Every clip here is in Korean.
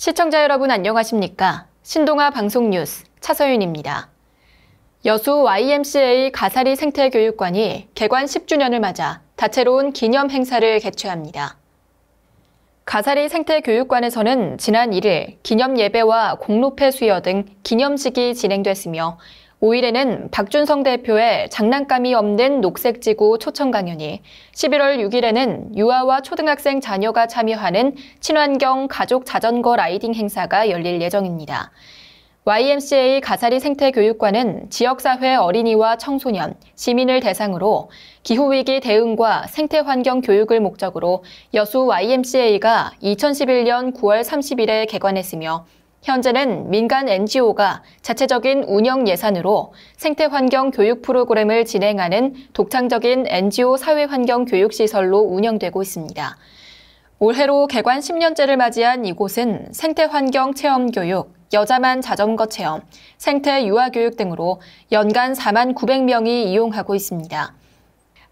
시청자 여러분 안녕하십니까? 신동아 방송 뉴스 차서윤입니다. 여수 YMCA 가사리 생태교육관이 개관 10주년을 맞아 다채로운 기념 행사를 개최합니다. 가사리 생태교육관에서는 지난 1일 기념 예배와 공로패 수여 등 기념식이 진행됐으며 5일에는 박준성 대표의 장난감이 없는 녹색지구 초청 강연이, 11월 6일에는 유아와 초등학생 자녀가 참여하는 친환경 가족 자전거 라이딩 행사가 열릴 예정입니다. YMCA 가사리 생태교육관은 지역사회 어린이와 청소년, 시민을 대상으로 기후위기 대응과 생태환경 교육을 목적으로 여수 YMCA가 2011년 9월 30일에 개관했으며 현재는 민간 NGO가 자체적인 운영 예산으로 생태환경 교육 프로그램을 진행하는 독창적인 NGO 사회환경 교육시설로 운영되고 있습니다. 올해로 개관 10년째를 맞이한 이곳은 생태환경 체험교육, 여자만 자전거 체험, 생태 유아 교육 등으로 연간 4만 900명이 이용하고 있습니다.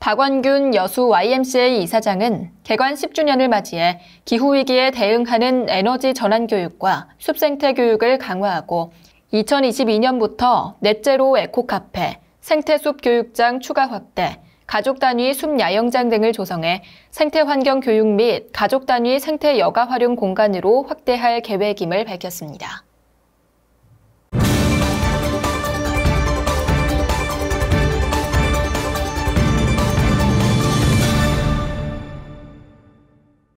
박원균 여수 YMCA 이사장은 개관 10주년을 맞이해 기후위기에 대응하는 에너지 전환 교육과 숲생태 교육을 강화하고 2022년부터 넷째로 에코카페, 생태숲 교육장 추가 확대, 가족 단위 숲 야영장 등을 조성해 생태 환경 교육 및 가족 단위 생태 여가 활용 공간으로 확대할 계획임을 밝혔습니다.